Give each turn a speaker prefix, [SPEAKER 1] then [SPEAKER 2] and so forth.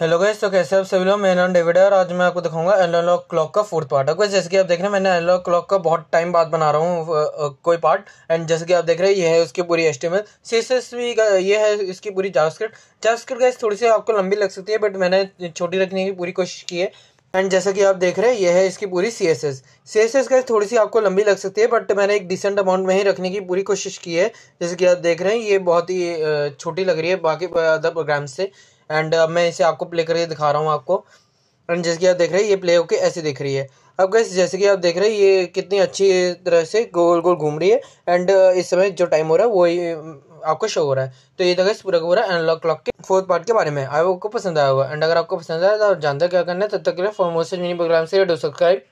[SPEAKER 1] hello guys तो कैसे आप सभी लोग मैं नाम डेविड है और आज मैं आपको दिखाऊंगा एनालॉग क्लॉक का फोर्थ पार्ट है जैसे कि आप देख रहे हैं मैंने एनालॉग क्लॉक का बहुत टाइम बाद बना रहा हूँ कोई पार्ट एंड जैसे कि आप देख रहे हैं ये है उसकी पूरी एस्टिमेट सी एस भी ये है इसकी पूरी जावास्क्रिप्ट जावास्क्रिप्ट गैस थोड़ी सी आपको लंबी लग सकती है बट मैंने छोटी रखने की पूरी कोशिश की है एंड जैसा कि आप देख रहे हैं यह है इसकी पूरी C S S C S S guys थोड़ी सी आपको लंबी लग सकती है बट मैंने एक डिसेंट अमाउंट में ही रखने की पूरी कोशिश की है जैसे कि आप देख रहे हैं ये बहुत ही छोटी लग रही है बाकी अदर प्रोग्राम से एंड अब uh, मैं इसे आपको प्ले करके दिखा रहा हूँ आपको एंड जैसे कि आप देख रहे हैं ये प्ले होके ऐसे दिख रही है अब गैस जैसे कि आप देख रहे हैं ये कितनी अच्छी तरह से गोल गोल घूम रही है एंड uh, इस समय जो टाइम हो रहा है वो um, आपको शो हो रहा है तो ये था गैस पूरा का पूरा एनालॉग क्लॉक के फोर्थ पार्ट के बारे में आपको पसंद आया होगा एंड अगर आपको पसंद आया तो आप जानते क्या करना है तब तक के लिए फॉर मोस्ट मिनी प्रोग्राम से डो सब्सक्राइब